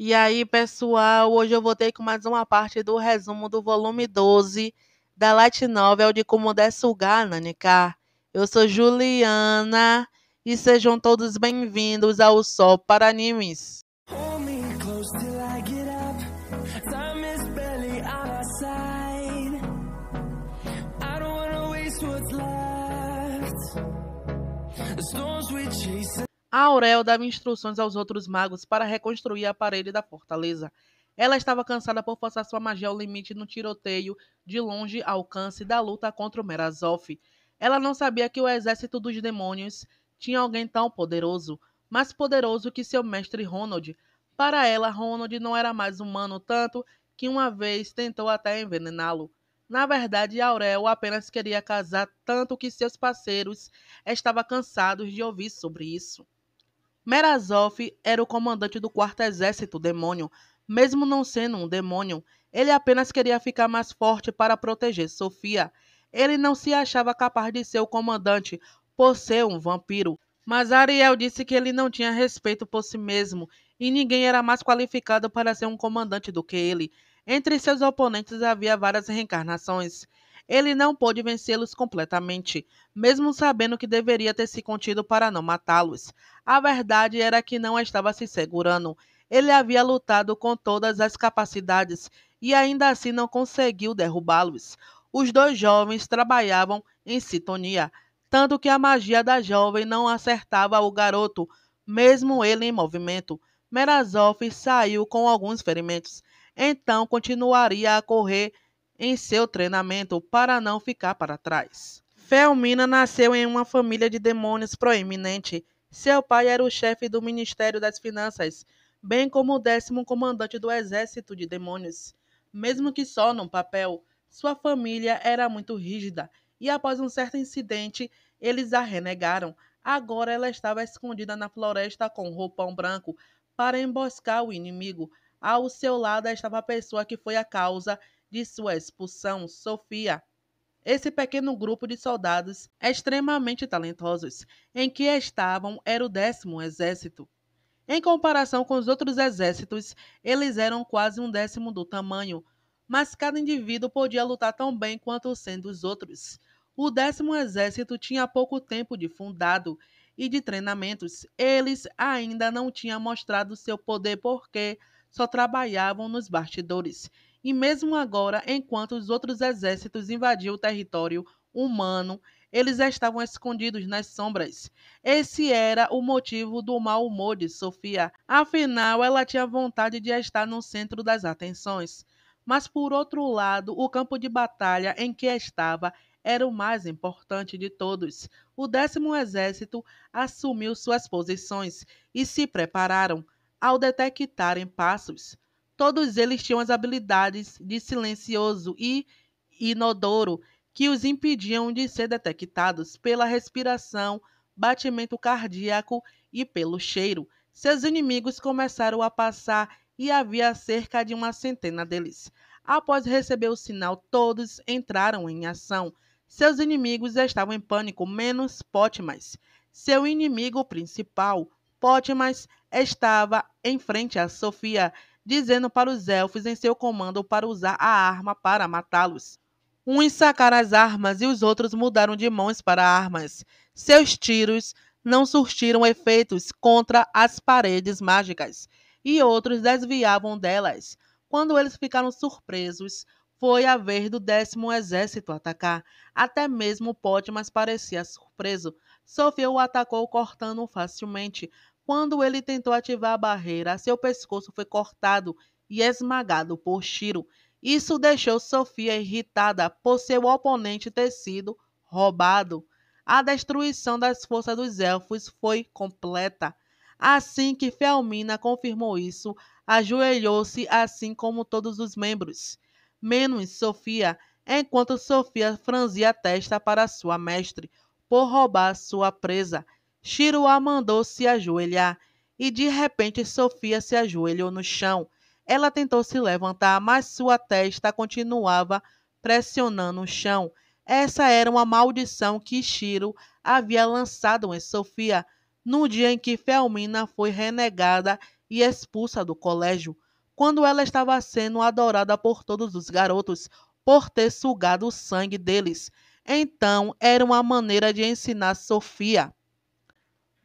E aí, pessoal, hoje eu voltei com mais uma parte do resumo do volume 12 da Light Novel de Como Dessugar, Nanika. Eu sou Juliana e sejam todos bem-vindos ao Sol para Animes. storms we chase Aurel dava instruções aos outros magos para reconstruir a parede da fortaleza. Ela estava cansada por forçar sua magia ao limite no tiroteio de longe alcance da luta contra o Merazoth. Ela não sabia que o exército dos demônios tinha alguém tão poderoso, mais poderoso que seu mestre Ronald. Para ela, Ronald não era mais humano tanto que uma vez tentou até envenená-lo. Na verdade, Aurel apenas queria casar tanto que seus parceiros estavam cansados de ouvir sobre isso. Merazov era o comandante do quarto exército demônio. Mesmo não sendo um demônio, ele apenas queria ficar mais forte para proteger Sofia. Ele não se achava capaz de ser o comandante, por ser um vampiro. Mas Ariel disse que ele não tinha respeito por si mesmo e ninguém era mais qualificado para ser um comandante do que ele. Entre seus oponentes havia várias reencarnações. Ele não pôde vencê-los completamente, mesmo sabendo que deveria ter se contido para não matá-los. A verdade era que não estava se segurando. Ele havia lutado com todas as capacidades e ainda assim não conseguiu derrubá-los. Os dois jovens trabalhavam em sintonia, tanto que a magia da jovem não acertava o garoto, mesmo ele em movimento. Merazov saiu com alguns ferimentos. Então continuaria a correr em seu treinamento para não ficar para trás. Felmina nasceu em uma família de demônios proeminente. Seu pai era o chefe do Ministério das Finanças, bem como o décimo comandante do exército de demônios. Mesmo que só num papel, sua família era muito rígida e, após um certo incidente, eles a renegaram. Agora ela estava escondida na floresta com roupão branco para emboscar o inimigo. Ao seu lado estava a pessoa que foi a causa de sua expulsão, Sofia, esse pequeno grupo de soldados extremamente talentosos, em que estavam, era o décimo exército. Em comparação com os outros exércitos, eles eram quase um décimo do tamanho, mas cada indivíduo podia lutar tão bem quanto sendo os outros. O décimo exército tinha pouco tempo de fundado e de treinamentos. Eles ainda não tinham mostrado seu poder porque só trabalhavam nos bastidores e mesmo agora, enquanto os outros exércitos invadiam o território humano, eles estavam escondidos nas sombras. Esse era o motivo do mau humor de Sofia. Afinal, ela tinha vontade de estar no centro das atenções. Mas, por outro lado, o campo de batalha em que estava era o mais importante de todos. O décimo exército assumiu suas posições e se prepararam ao detectarem passos. Todos eles tinham as habilidades de silencioso e inodoro que os impediam de ser detectados pela respiração, batimento cardíaco e pelo cheiro. Seus inimigos começaram a passar e havia cerca de uma centena deles. Após receber o sinal, todos entraram em ação. Seus inimigos estavam em pânico, menos Potmas. Seu inimigo principal, Potmas, estava em frente a Sofia, dizendo para os elfos em seu comando para usar a arma para matá-los. Uns sacaram as armas e os outros mudaram de mãos para armas. Seus tiros não surtiram efeitos contra as paredes mágicas e outros desviavam delas. Quando eles ficaram surpresos, foi a vez do décimo exército atacar. Até mesmo Potmas parecia surpreso. Sofia o atacou cortando facilmente, quando ele tentou ativar a barreira, seu pescoço foi cortado e esmagado por Shiro. Isso deixou Sofia irritada por seu oponente ter sido roubado. A destruição das forças dos elfos foi completa. Assim que Felmina confirmou isso, ajoelhou-se assim como todos os membros, menos Sofia, enquanto Sofia franzia a testa para sua mestre por roubar sua presa a mandou se ajoelhar e de repente Sofia se ajoelhou no chão. Ela tentou se levantar, mas sua testa continuava pressionando o chão. Essa era uma maldição que Shiro havia lançado em Sofia no dia em que Felmina foi renegada e expulsa do colégio, quando ela estava sendo adorada por todos os garotos por ter sugado o sangue deles. Então, era uma maneira de ensinar Sofia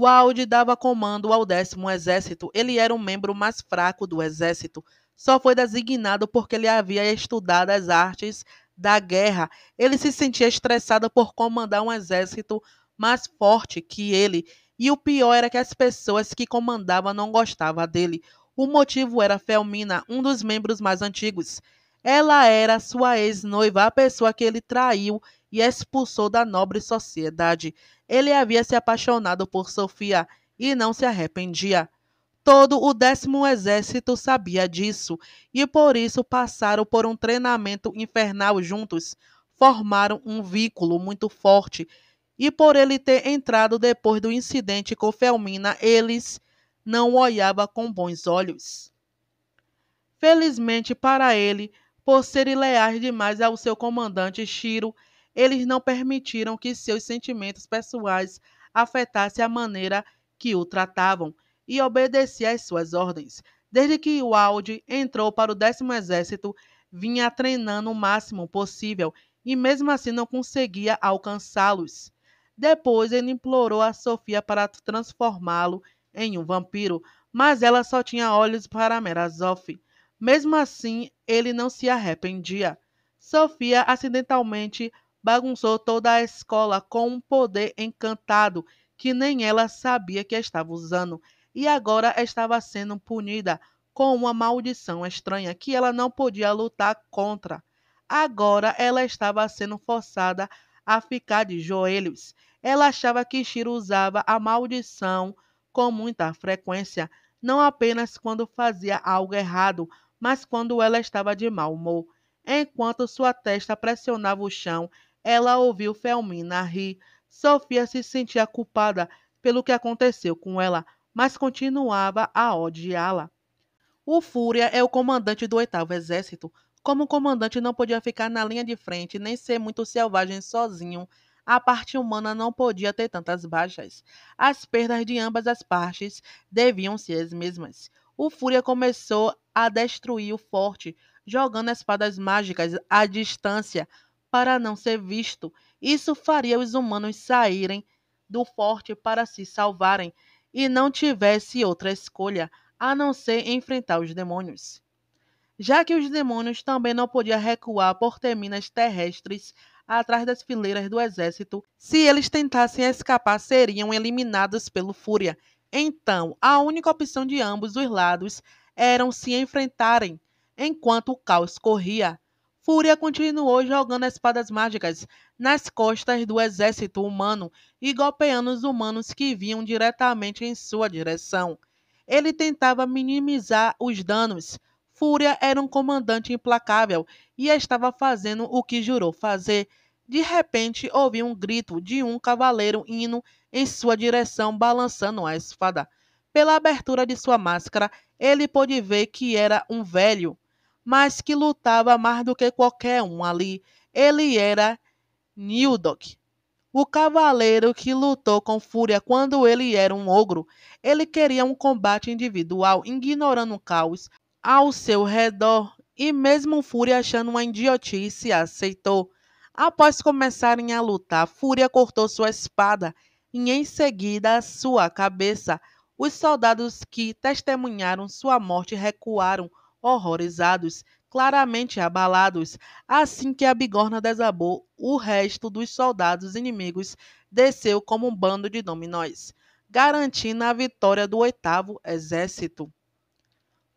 o Audi dava comando ao décimo exército. Ele era o um membro mais fraco do exército. Só foi designado porque ele havia estudado as artes da guerra. Ele se sentia estressado por comandar um exército mais forte que ele. E o pior era que as pessoas que comandava não gostavam dele. O motivo era Felmina, um dos membros mais antigos. Ela era sua ex-noiva, a pessoa que ele traiu e a expulsou da nobre sociedade. Ele havia se apaixonado por Sofia e não se arrependia. Todo o décimo exército sabia disso e por isso passaram por um treinamento infernal juntos. Formaram um vínculo muito forte e por ele ter entrado depois do incidente com Felmina, eles não olhava com bons olhos. Felizmente para ele, por ser leais demais ao seu comandante Shiro, eles não permitiram que seus sentimentos pessoais afetassem a maneira que o tratavam e obedecia às suas ordens. Desde que o Aldi entrou para o décimo exército, vinha treinando o máximo possível e mesmo assim não conseguia alcançá-los. Depois ele implorou a Sofia para transformá-lo em um vampiro, mas ela só tinha olhos para Merazoff. Mesmo assim, ele não se arrependia. Sofia acidentalmente bagunçou toda a escola com um poder encantado que nem ela sabia que estava usando e agora estava sendo punida com uma maldição estranha que ela não podia lutar contra. Agora ela estava sendo forçada a ficar de joelhos. Ela achava que Shiro usava a maldição com muita frequência, não apenas quando fazia algo errado, mas quando ela estava de mau humor. Enquanto sua testa pressionava o chão, ela ouviu Felmina rir. Sofia se sentia culpada pelo que aconteceu com ela, mas continuava a odiá-la. O Fúria é o comandante do oitavo exército. Como o comandante não podia ficar na linha de frente nem ser muito selvagem sozinho, a parte humana não podia ter tantas baixas. As perdas de ambas as partes deviam ser as mesmas. O Fúria começou a destruir o forte, jogando espadas mágicas à distância para não ser visto. Isso faria os humanos saírem do forte para se salvarem e não tivesse outra escolha a não ser enfrentar os demônios. Já que os demônios também não podiam recuar por ter minas terrestres atrás das fileiras do exército, se eles tentassem escapar, seriam eliminados pelo Fúria. Então, a única opção de ambos os lados eram se enfrentarem enquanto o caos corria. Fúria continuou jogando espadas mágicas nas costas do exército humano e golpeando os humanos que vinham diretamente em sua direção. Ele tentava minimizar os danos. Fúria era um comandante implacável e estava fazendo o que jurou fazer. De repente, ouviu um grito de um cavaleiro hino em sua direção, balançando a espada. Pela abertura de sua máscara, ele pôde ver que era um velho mas que lutava mais do que qualquer um ali. Ele era Nildok, o cavaleiro que lutou com fúria quando ele era um ogro. Ele queria um combate individual, ignorando o caos ao seu redor, e mesmo Fúria achando uma idiotice, aceitou. Após começarem a lutar, Fúria cortou sua espada e em seguida sua cabeça. Os soldados que testemunharam sua morte recuaram, horrorizados, claramente abalados, assim que a bigorna desabou, o resto dos soldados inimigos desceu como um bando de dominóis, garantindo a vitória do oitavo exército.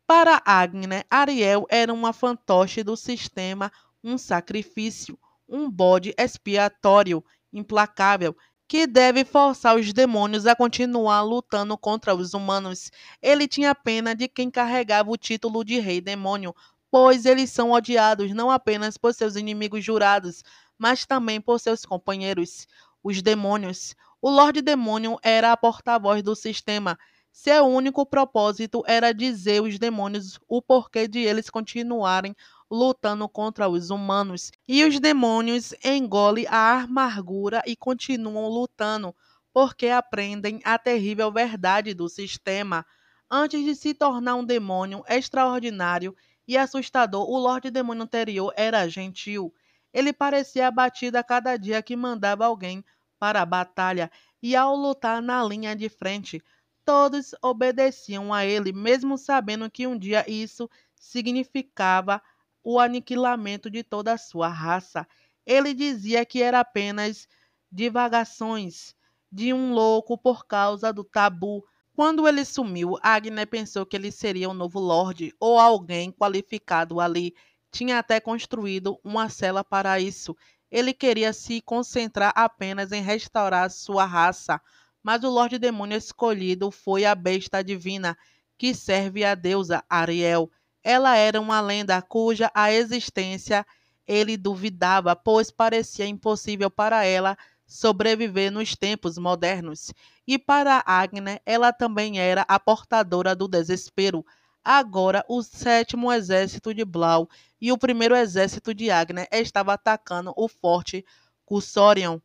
Para Agne, Ariel era uma fantoche do sistema, um sacrifício, um bode expiatório implacável que deve forçar os demônios a continuar lutando contra os humanos. Ele tinha pena de quem carregava o título de Rei Demônio, pois eles são odiados não apenas por seus inimigos jurados, mas também por seus companheiros, os demônios. O Lorde Demônio era a porta-voz do sistema. Seu único propósito era dizer aos demônios o porquê de eles continuarem lutando contra os humanos, e os demônios engolem a amargura e continuam lutando, porque aprendem a terrível verdade do sistema. Antes de se tornar um demônio extraordinário e assustador, o Lorde Demônio anterior era gentil. Ele parecia abatido a cada dia que mandava alguém para a batalha, e ao lutar na linha de frente, todos obedeciam a ele, mesmo sabendo que um dia isso significava o aniquilamento de toda a sua raça. Ele dizia que era apenas divagações de um louco por causa do tabu. Quando ele sumiu, Agne pensou que ele seria o um novo Lorde ou alguém qualificado ali. Tinha até construído uma cela para isso. Ele queria se concentrar apenas em restaurar sua raça. Mas o Lorde Demônio escolhido foi a besta divina, que serve à deusa Ariel. Ela era uma lenda cuja a existência ele duvidava, pois parecia impossível para ela sobreviver nos tempos modernos. E para Agner, ela também era a portadora do desespero. Agora, o sétimo exército de Blau e o primeiro exército de Agner estavam atacando o forte Cussorion,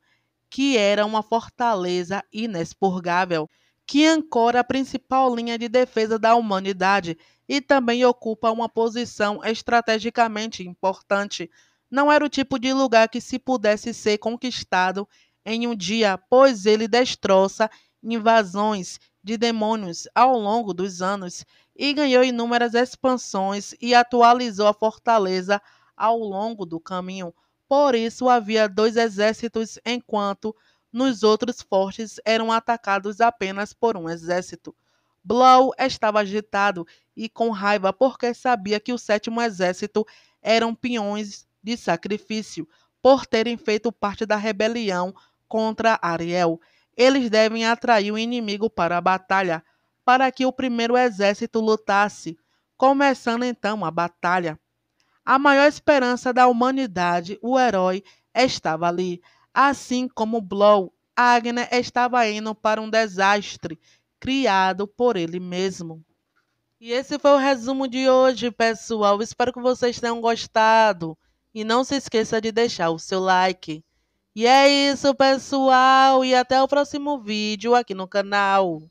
que era uma fortaleza inexpurgável, que ancora a principal linha de defesa da humanidade e também ocupa uma posição estrategicamente importante. Não era o tipo de lugar que se pudesse ser conquistado em um dia, pois ele destroça invasões de demônios ao longo dos anos e ganhou inúmeras expansões e atualizou a fortaleza ao longo do caminho. Por isso havia dois exércitos, enquanto nos outros fortes eram atacados apenas por um exército. Blau estava agitado e com raiva porque sabia que o sétimo exército eram peões de sacrifício por terem feito parte da rebelião contra Ariel. Eles devem atrair o inimigo para a batalha, para que o primeiro exército lutasse, começando então a batalha. A maior esperança da humanidade, o herói, estava ali, assim como Blow. Agnes estava indo para um desastre criado por ele mesmo. E esse foi o resumo de hoje, pessoal. Espero que vocês tenham gostado. E não se esqueça de deixar o seu like. E é isso, pessoal. E até o próximo vídeo aqui no canal.